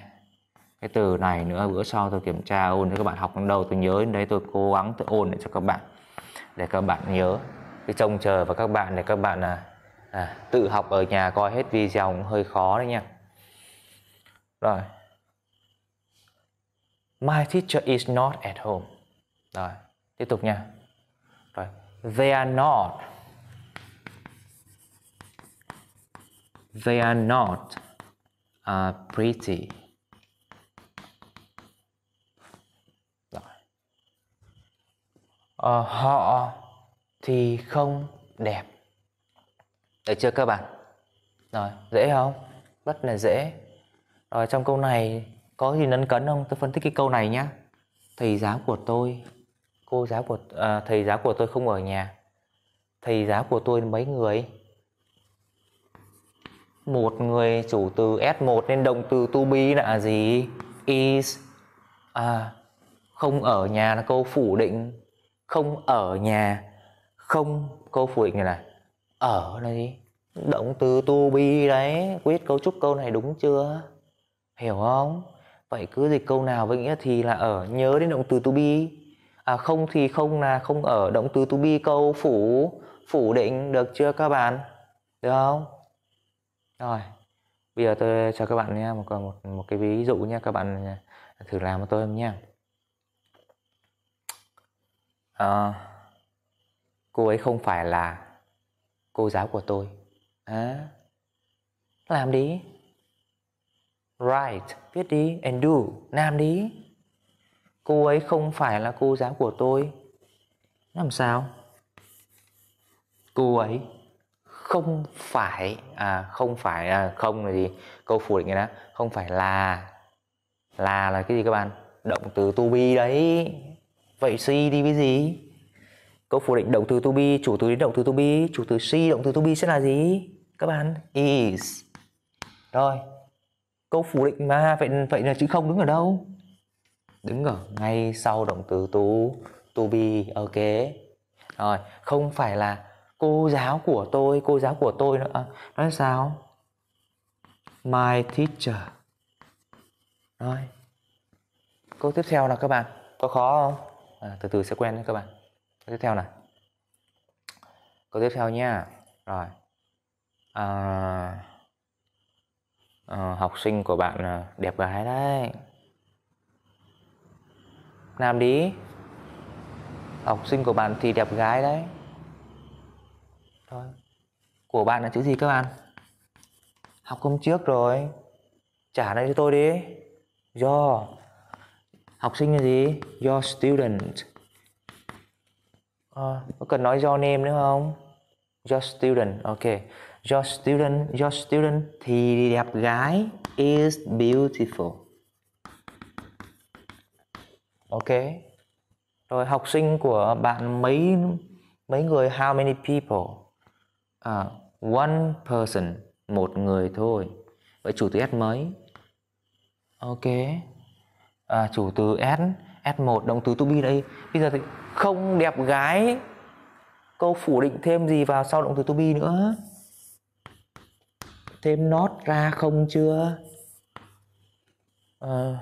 cái từ này nữa bữa sau tôi kiểm tra ôn cho các bạn học đến đầu tôi nhớ đến đây tôi cố gắng tôi ôn lại cho các bạn để các bạn nhớ cái trông chờ và các bạn để các bạn à, à, tự học ở nhà coi hết video cũng hơi khó đấy nha rồi my teacher is not at home rồi tiếp tục nha They are not. They are not uh, pretty. Rồi. Ờ, uh, họ thì không đẹp. Được chưa các bạn? Rồi, dễ không? Rất là dễ. Rồi trong câu này có gì lấn cấn không? Tôi phân tích cái câu này nhé. Thầy giáo của tôi cô giáo của à, thầy giáo của tôi không ở nhà thầy giáo của tôi mấy người một người chủ từ S1 nên động từ to be là gì is à, không ở nhà là câu phủ định không ở nhà không câu phủ định này là ở đây động từ to be đấy quyết cấu trúc câu này đúng chưa hiểu không vậy cứ dịch câu nào với nghĩa thì là ở nhớ đến động từ to be à, không thì không là không ở động từ to be câu phủ phủ định được chưa các bạn được không rồi bây giờ tôi cho các bạn nhé một một một cái ví dụ nhé các bạn thử làm cho tôi nhé à, cô ấy không phải là cô giáo của tôi à, làm đi write viết đi and do làm đi Cô ấy không phải là cô giáo của tôi Làm sao Cô ấy Không phải À không phải à, Không là gì Câu phủ định đó Không phải là Là là cái gì các bạn Động từ to be đấy Vậy C đi với gì Câu phủ định động từ to be Chủ từ đến động từ to be Chủ từ C động từ to be sẽ là gì Các bạn Is Rồi Câu phủ định mà Vậy, vậy là chữ không đứng ở đâu đứng ở ngay sau động từ to to be ok rồi không phải là cô giáo của tôi cô giáo của tôi nữa nói sao my teacher rồi câu tiếp theo là các bạn có khó không à, từ từ sẽ quen đấy các bạn câu tiếp theo này câu tiếp theo nha rồi à, à, học sinh của bạn à, đẹp gái đấy làm đi Học sinh của bạn thì đẹp gái đấy Thôi Của bạn là chữ gì các bạn Học hôm trước rồi Trả lại cho tôi đi Do Học sinh là gì Your student à, Có cần nói do name nữa không Your student Ok Your student Your student Thì đẹp gái Is beautiful ok rồi học sinh của bạn mấy mấy người how many people à, one person một người thôi vậy chủ từ s mấy ok à, chủ từ s s1 động từ to be đây bây giờ thì không đẹp gái câu phủ định thêm gì vào sau động từ to be nữa thêm not ra không chưa à,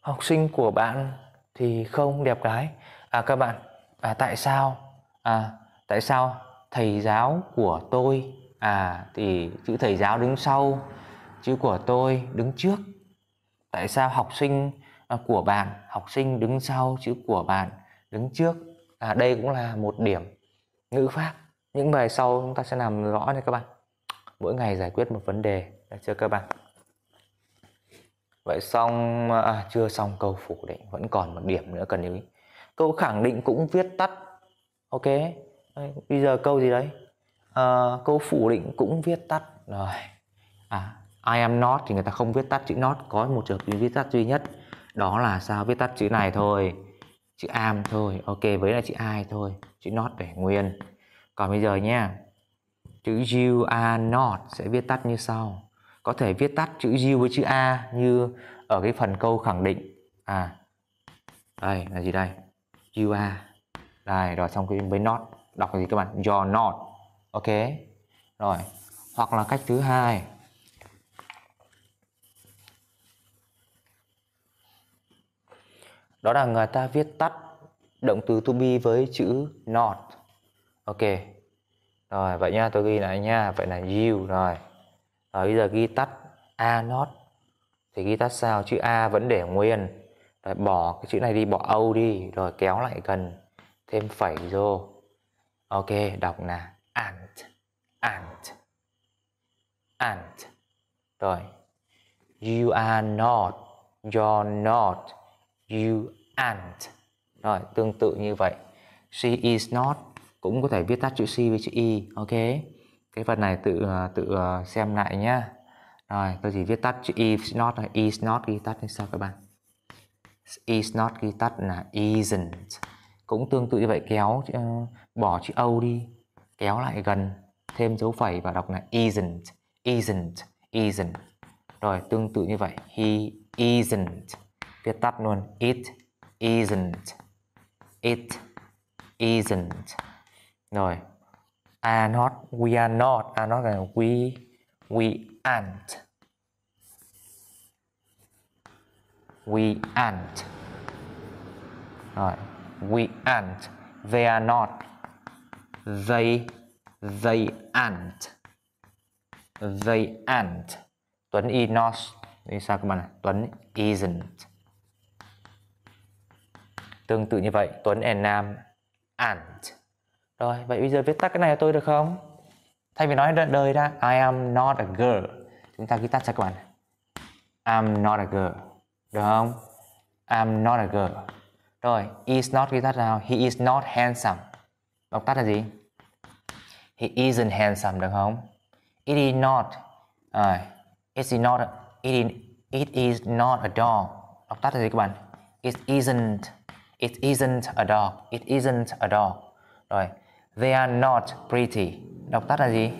học sinh của bạn thì không đẹp gái à các bạn à tại sao à tại sao thầy giáo của tôi à thì chữ thầy giáo đứng sau chữ của tôi đứng trước tại sao học sinh à, của bạn học sinh đứng sau chữ của bạn đứng trước à đây cũng là một điểm ngữ pháp những bài sau chúng ta sẽ làm rõ này các bạn mỗi ngày giải quyết một vấn đề được chưa các bạn vậy xong à, à, chưa xong câu phủ định vẫn còn một điểm nữa cần lưu ý câu khẳng định cũng viết tắt ok bây giờ câu gì đấy à, câu phủ định cũng viết tắt rồi à I am not thì người ta không viết tắt chữ not có một trường hợp viết tắt duy nhất đó là sao viết tắt chữ này thôi chữ am thôi ok với là chữ ai thôi chữ not để nguyên còn bây giờ nha chữ you are not sẽ viết tắt như sau có thể viết tắt chữ U với chữ A như ở cái phần câu khẳng định à đây là gì đây you are đây rồi xong cái với not đọc là gì các bạn your not ok rồi hoặc là cách thứ hai đó là người ta viết tắt động từ to be với chữ not ok rồi vậy nha tôi ghi lại nha vậy là you rồi rồi bây giờ ghi tắt A not thì ghi tắt sao chữ A vẫn để nguyên. Rồi bỏ cái chữ này đi, bỏ âu đi, rồi kéo lại gần thêm phẩy vô. Ok, đọc là ant ant ant. Rồi. You are not, you're not, you aren't. Rồi, tương tự như vậy. She is not cũng có thể viết tắt chữ C với chữ Y, e, ok? cái phần này tự ờ, tự ờ, xem lại nhá rồi tôi chỉ viết tắt chữ is e, not là e is not ghi tắt như sau các bạn e is not ghi tắt là isn't cũng tương tự như vậy kéo ờ, bỏ chữ o đi kéo lại gần thêm dấu phẩy và đọc là isn't isn't isn't rồi tương tự như vậy he isn't viết tắt luôn it isn't it isn't rồi are not we are not are not là we we aren't we aren't rồi we aren't they are not they they aren't they aren't Tuấn is not thì sao các bạn này Tuấn isn't tương tự như vậy Tuấn and Nam aren't rồi, vậy bây giờ viết tắt cái này cho tôi được không? Thay vì nói đời ra I am not a girl Chúng ta viết tắt cho các bạn I'm not a girl Được không? I'm not a girl Rồi, is not viết tắt nào? He is not handsome Đọc tắt là gì? He isn't handsome được không? It is not rồi It is not it, is, it is not a dog Đọc tắt là gì các bạn? It isn't It isn't a dog It isn't a dog Rồi They are not pretty. Đọc tắt là gì?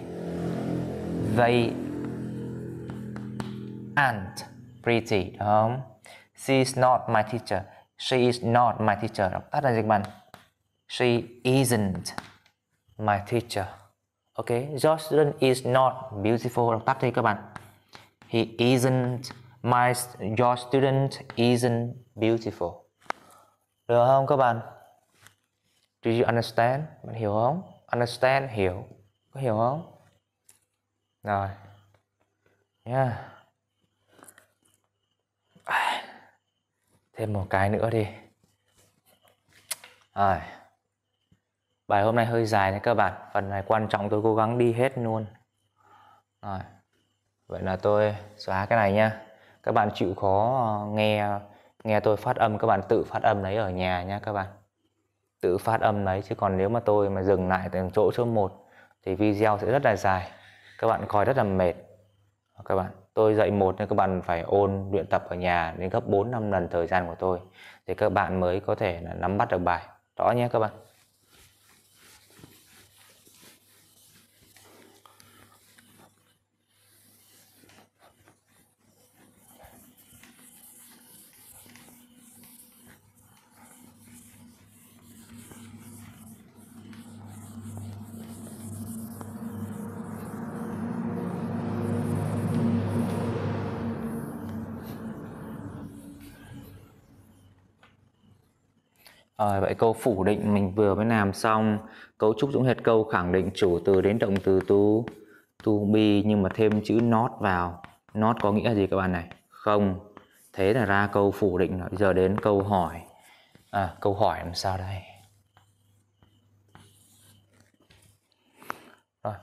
They aren't pretty. Đúng không? She is not my teacher. She is not my teacher. Đọc tắt là gì các bạn? She isn't my teacher. Ok, your student is not beautiful. Đọc tắt đi các bạn. He isn't my your student isn't beautiful. Được không các bạn? Do you understand? Bạn hiểu không? Understand, hiểu. Có hiểu không? Rồi. Yeah. Thêm một cái nữa đi. Rồi. Bài hôm nay hơi dài nha các bạn. Phần này quan trọng tôi cố gắng đi hết luôn. Rồi. Vậy là tôi xóa cái này nha. Các bạn chịu khó ờ, nghe nghe tôi phát âm các bạn tự phát âm đấy ở nhà nha các bạn tự phát âm đấy chứ còn nếu mà tôi mà dừng lại tại chỗ số 1 thì video sẽ rất là dài các bạn coi rất là mệt các bạn tôi dạy một nên các bạn phải ôn luyện tập ở nhà đến gấp 4 5 lần thời gian của tôi thì các bạn mới có thể là nắm bắt được bài đó nhé các bạn Rồi ờ, vậy câu phủ định mình vừa mới làm xong Cấu trúc dũng hệt câu khẳng định chủ từ đến động từ to, to be Nhưng mà thêm chữ not vào Not có nghĩa gì các bạn này? Không Thế là ra câu phủ định rồi giờ đến câu hỏi à, Câu hỏi làm sao đây? Rồi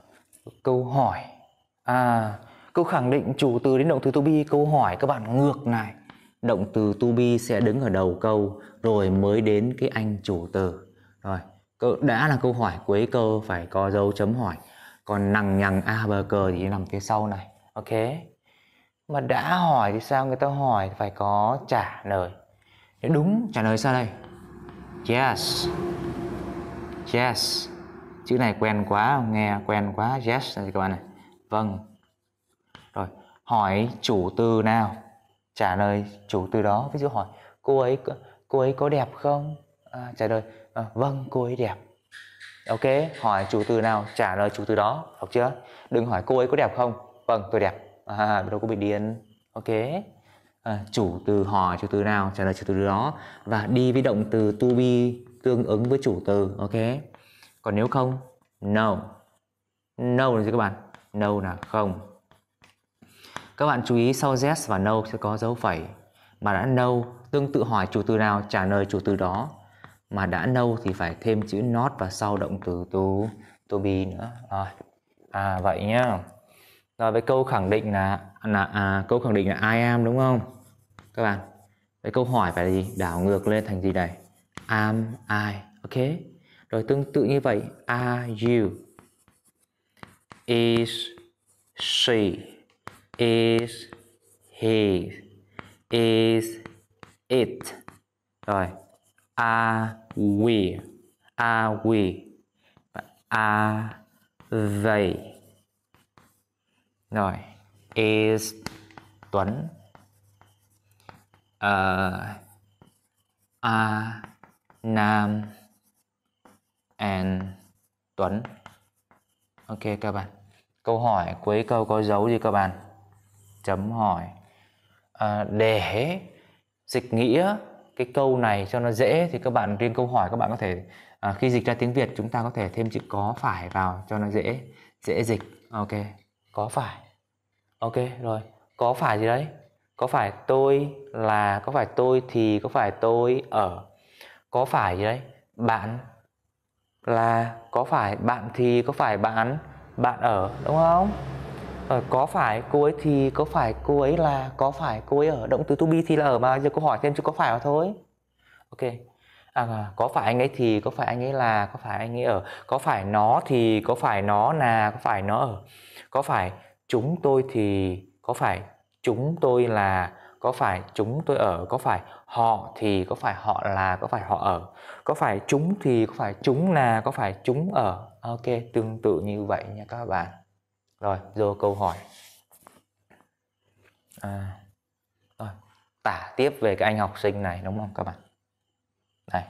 Câu hỏi À Câu khẳng định chủ từ đến động từ to be Câu hỏi các bạn ngược này động từ to be sẽ đứng ở đầu câu rồi mới đến cái anh chủ từ rồi đã là câu hỏi cuối câu phải có dấu chấm hỏi còn nằng nhằng a bờ cờ thì nằm phía sau này ok mà đã hỏi thì sao người ta hỏi phải có trả lời để đúng trả lời sao đây yes yes chữ này quen quá không nghe quen quá yes này các bạn này vâng rồi hỏi chủ từ nào trả lời chủ từ đó ví dụ hỏi cô ấy cô ấy có đẹp không à, trả lời à, vâng cô ấy đẹp ok hỏi chủ từ nào trả lời chủ từ đó học chưa đừng hỏi cô ấy có đẹp không vâng tôi đẹp à, đâu có bị điên ok à, chủ từ hỏi chủ từ nào trả lời chủ từ đó và đi với động từ to be tương ứng với chủ từ ok còn nếu không no no là gì các bạn no là không các bạn chú ý sau yes và no sẽ có dấu phẩy. Mà đã no, tương tự hỏi chủ từ nào trả lời chủ từ đó. Mà đã no thì phải thêm chữ not và sau động từ to, to be nữa. Rồi. À vậy nhá. Rồi với câu khẳng định là là à, câu khẳng định là I am đúng không? Các bạn. Với câu hỏi phải là gì? Đảo ngược lên thành gì đây? Am I. Ok. Rồi tương tự như vậy, are you? Is she? is he is it rồi are we are we are they rồi is Tuấn uh, a Nam and Tuấn ok các bạn câu hỏi cuối câu có dấu gì các bạn chấm hỏi à, để dịch nghĩa cái câu này cho nó dễ thì các bạn riêng câu hỏi các bạn có thể à, khi dịch ra tiếng Việt chúng ta có thể thêm chữ có phải vào cho nó dễ dễ dịch ok có phải ok rồi có phải gì đấy có phải tôi là có phải tôi thì có phải tôi ở có phải gì đấy bạn là có phải bạn thì có phải bạn bạn ở đúng không có phải cô ấy thì có phải cô ấy là có phải cô ấy ở động từ to be thì là ở mà giờ cô hỏi thêm chứ có phải mà thôi ok à, có phải anh ấy thì có phải anh ấy là có phải anh ấy ở có phải nó thì có phải nó là có phải nó ở có phải chúng tôi thì có phải chúng tôi là có phải chúng tôi ở có phải họ thì có phải họ là có phải họ ở có phải chúng thì có phải chúng là có phải chúng ở ok tương tự như vậy nha các bạn rồi vô câu hỏi à, rồi, tả tiếp về cái anh học sinh này đúng không các bạn đây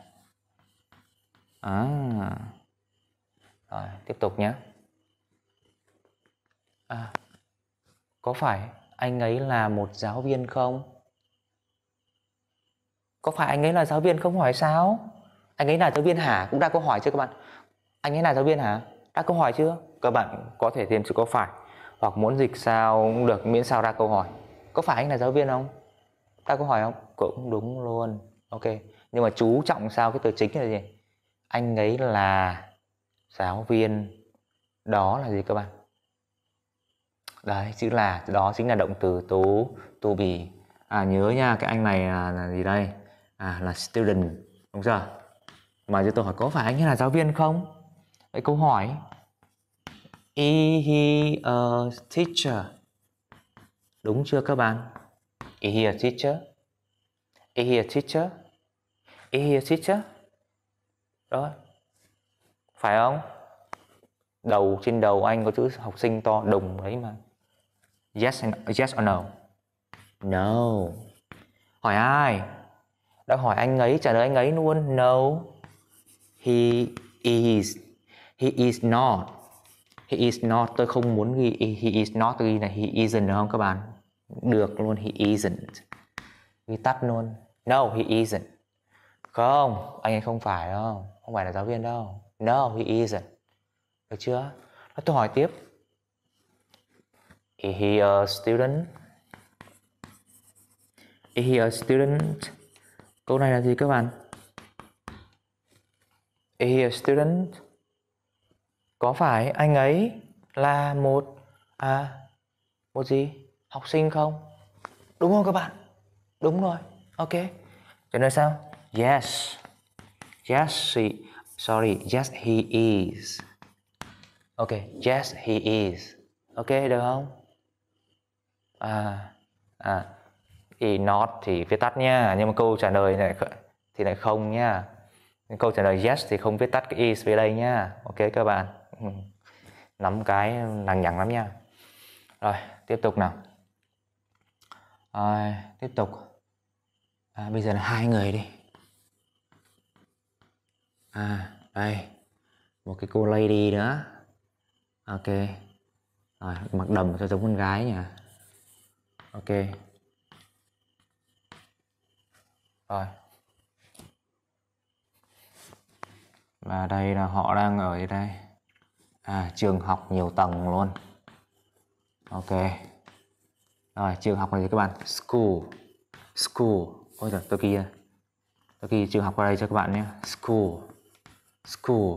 à, rồi tiếp tục nhé à, có phải anh ấy là một giáo viên không có phải anh ấy là giáo viên không hỏi sao anh ấy là giáo viên hả cũng đã có hỏi chưa các bạn anh ấy là giáo viên hả đã có hỏi chưa các bạn có thể thêm chữ có phải hoặc muốn dịch sao cũng được miễn sao ra câu hỏi có phải anh là giáo viên không ta có hỏi không cũng đúng luôn ok nhưng mà chú trọng sao cái từ chính là gì anh ấy là giáo viên đó là gì các bạn đấy chữ là đó chính là động từ tố to bì à nhớ nha cái anh này là, là gì đây à là student đúng chưa mà cho tôi hỏi có phải anh ấy là giáo viên không Vậy câu hỏi Is he a teacher? Đúng chưa các bạn? Is he a teacher? Is he a teacher? Is he a teacher? Rồi. Phải không? Đầu trên đầu anh có chữ học sinh to đùng đấy mà. Yes and yes or no? No. Hỏi ai? Đã hỏi anh ấy, trả lời anh ấy luôn. No. He is. He is not he is not tôi không muốn ghi he is not ghi là he isn't được không các bạn được luôn he isn't ghi tắt luôn no he isn't không anh ấy không phải đâu không phải là giáo viên đâu no he isn't được chưa tôi hỏi tiếp is he a student is he a student câu này là gì các bạn is he a student có phải anh ấy là một à một gì học sinh không đúng không các bạn đúng rồi ok trả lời sao yes yes she sorry yes he is ok yes he is ok được không à à thì not thì viết tắt nha nhưng mà câu trả lời này thì lại không nha câu trả lời yes thì không viết tắt cái is về đây nha ok các bạn Ừ. nắm cái nặng nhằn lắm nha rồi tiếp tục nào à, tiếp tục à, bây giờ là hai người đi à đây một cái cô lady nữa ok rồi mặc đầm cho giống con gái nhỉ ok rồi và đây là họ đang ở đây à, trường học nhiều tầng luôn ok rồi trường học này thì các bạn school school ôi trời tôi kia tôi kia trường học qua đây cho các bạn nhé school school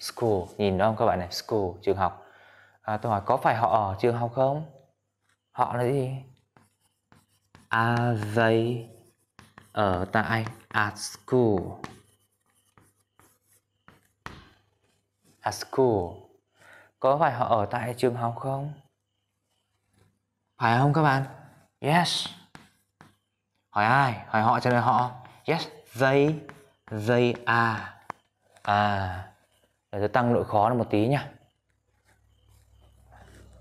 school nhìn đó không các bạn này school trường học à, tôi hỏi có phải họ ở trường học không họ là gì are à, they ở tại at school At school Có phải họ ở tại trường học không? Phải không các bạn? Yes Hỏi ai? Hỏi họ trả lời họ Yes, they They are À Để tôi tăng độ khó lên một tí nhá.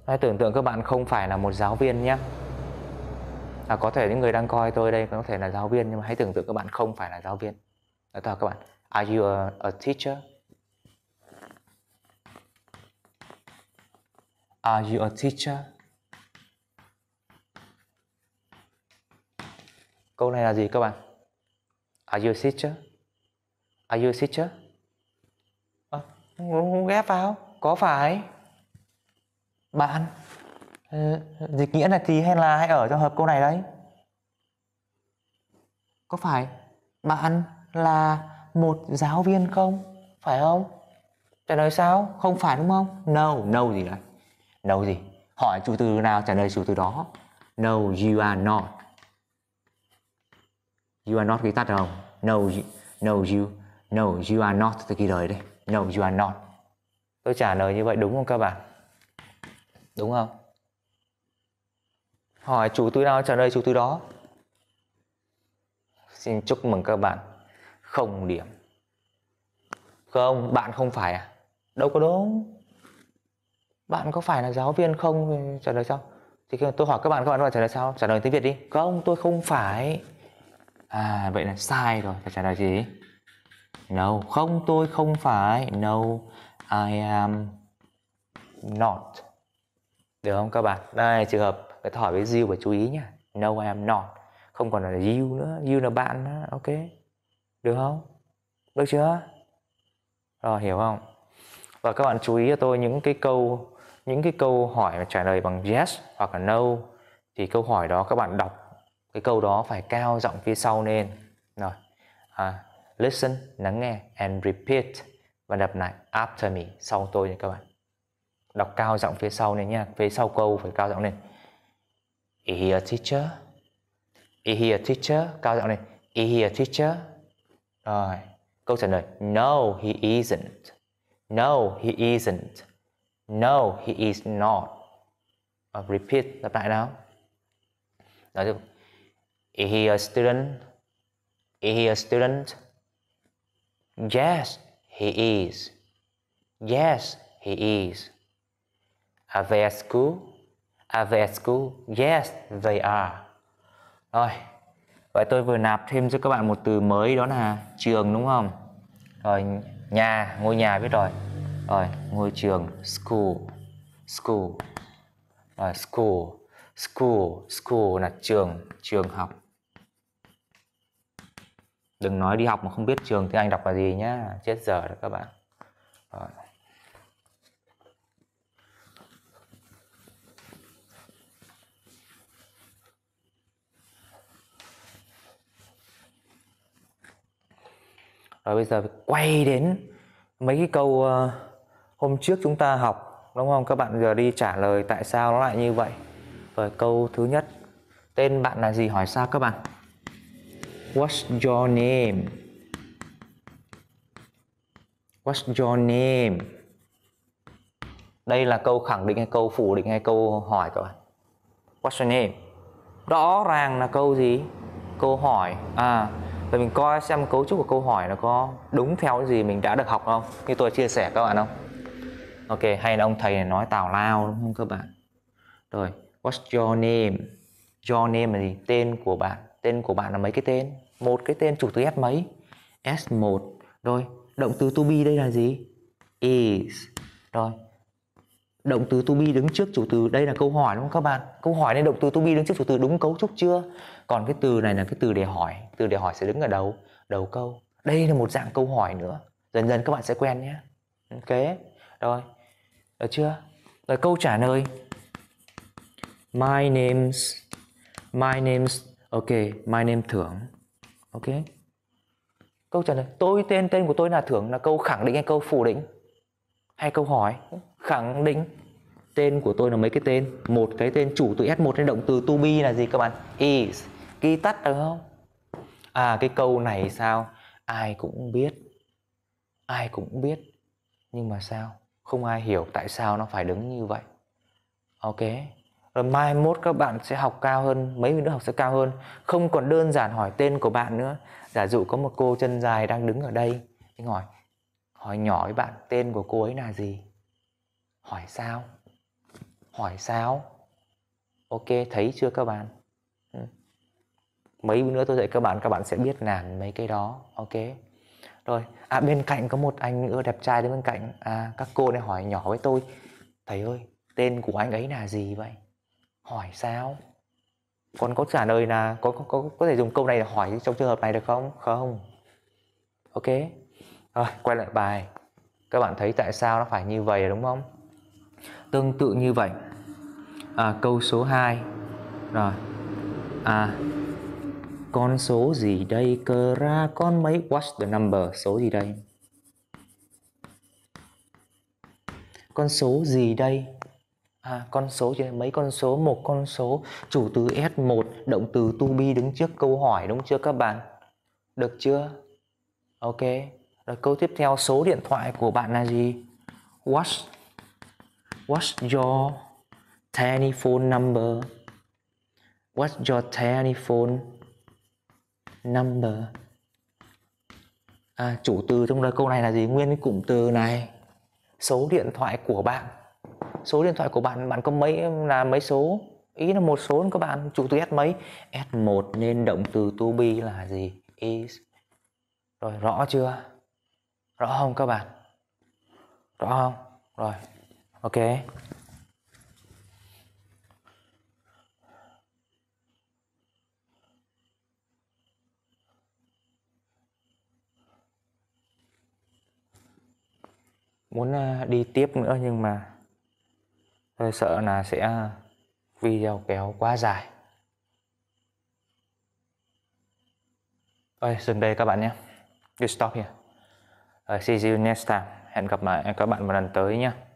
Hãy tưởng tượng các bạn không phải là một giáo viên nhé à, Có thể những người đang coi tôi đây có thể là giáo viên Nhưng mà hãy tưởng tượng các bạn không phải là giáo viên Đó các bạn Are you a, a teacher? Are you a teacher? Câu này là gì các bạn? Are you a teacher? Are you a teacher? À, ghép vào. Có phải bạn ừ, dịch nghĩa là thì hay là hay ở trong hợp câu này đấy? Có phải bạn là một giáo viên không? Phải không? Trả lời sao? Không phải đúng không? No, no gì đấy. No gì? Hỏi chủ từ nào trả lời chủ từ đó. No, you are not. You are not ghi tắt được không? No, no, you, no, you are not. Tôi ghi lời đây. No, you are not. Tôi trả lời như vậy đúng không các bạn? Đúng không? Hỏi chủ từ nào trả lời chủ từ đó. Xin chúc mừng các bạn. Không điểm. Không, bạn không phải à? Đâu có đúng bạn có phải là giáo viên không trả lời sao thì khi tôi hỏi các bạn các bạn trả lời sao trả lời tiếng việt đi không tôi không phải à vậy là sai rồi phải trả lời gì no không tôi không phải no i am not được không các bạn đây trường hợp cái hỏi với you phải chú ý nhá no i am not không còn là you nữa you là bạn nữa ok được không được chưa rồi hiểu không và các bạn chú ý cho tôi những cái câu những cái câu hỏi mà trả lời bằng yes hoặc là no thì câu hỏi đó các bạn đọc cái câu đó phải cao giọng phía sau nên rồi à, listen lắng nghe and repeat và đập lại after me sau tôi nha các bạn đọc cao giọng phía sau nên nha phía sau câu phải cao giọng lên is he teacher is he teacher cao giọng lên is he teacher rồi câu trả lời no he isn't no he isn't No, he is not. Uh, repeat, lặp lại nào. Nói tiếp. Is he a student? Is he a student? Yes, he is. Yes, he is. Are they at school? Are they at school? Yes, they are. Rồi, vậy tôi vừa nạp thêm cho các bạn một từ mới đó là trường đúng không? Rồi, nhà, ngôi nhà biết rồi rồi ngôi trường school school rồi school school school là trường trường học đừng nói đi học mà không biết trường tiếng anh đọc là gì nhá chết giờ rồi các bạn rồi. rồi bây giờ quay đến mấy cái câu uh, hôm trước chúng ta học đúng không các bạn giờ đi trả lời tại sao nó lại như vậy rồi câu thứ nhất tên bạn là gì hỏi sao các bạn what's your name what's your name đây là câu khẳng định hay câu phủ định hay câu hỏi các bạn what's your name rõ ràng là câu gì câu hỏi à rồi mình coi xem cấu trúc của câu hỏi nó có đúng theo cái gì mình đã được học không như tôi chia sẻ các bạn không ok hay là ông thầy này nói tào lao đúng không các bạn rồi what's your name your name là gì tên của bạn tên của bạn là mấy cái tên một cái tên chủ từ s mấy s 1 rồi động từ to be đây là gì is rồi động từ to be đứng trước chủ từ đây là câu hỏi đúng không các bạn câu hỏi nên động từ to be đứng trước chủ từ đúng cấu trúc chưa còn cái từ này là cái từ để hỏi từ để hỏi sẽ đứng ở đầu đầu câu đây là một dạng câu hỏi nữa dần dần các bạn sẽ quen nhé ok rồi được chưa? Rồi câu trả lời. My name's my name's ok, my name thưởng. Ok. Câu trả lời tôi tên tên của tôi là thưởng là câu khẳng định hay câu phủ định? Hay câu hỏi? Khẳng định. Tên của tôi là mấy cái tên? Một cái tên chủ từ S1 đến động từ to be là gì các bạn? Is. Ghi tắt được không? À cái câu này sao? Ai cũng biết. Ai cũng biết. Nhưng mà sao? không ai hiểu tại sao nó phải đứng như vậy ok rồi mai mốt các bạn sẽ học cao hơn mấy đứa học sẽ cao hơn không còn đơn giản hỏi tên của bạn nữa giả dụ có một cô chân dài đang đứng ở đây thì hỏi hỏi nhỏ với bạn tên của cô ấy là gì hỏi sao hỏi sao ok thấy chưa các bạn ừ. mấy nữa tôi dạy các bạn các bạn sẽ biết làm mấy cái đó ok rồi à bên cạnh có một anh ưa đẹp trai đến bên cạnh à các cô này hỏi nhỏ với tôi thầy ơi tên của anh ấy là gì vậy hỏi sao còn có trả lời là có có có, có thể dùng câu này để hỏi trong trường hợp này được không không ok rồi quay lại bài các bạn thấy tại sao nó phải như vậy đúng không tương tự như vậy à, câu số 2 rồi à con số gì đây cơ ra con mấy watch the number số gì đây con số gì đây à, con số chứ mấy con số một con số chủ từ S1 động từ to be đứng trước câu hỏi đúng chưa các bạn được chưa ok rồi câu tiếp theo số điện thoại của bạn là gì what's what's your telephone number what's your telephone number à, chủ từ trong lời câu này là gì nguyên cái cụm từ này số điện thoại của bạn số điện thoại của bạn bạn có mấy là mấy số ý là một số các bạn chủ từ s mấy s 1 nên động từ to be là gì is rồi rõ chưa rõ không các bạn rõ không rồi ok muốn ờ, đi tiếp nữa nhưng mà tôi sợ là sẽ video kéo quá dài Ôi, dừng đây các bạn nhé you stop here uh, see you next time hẹn gặp lại các bạn một lần tới nhé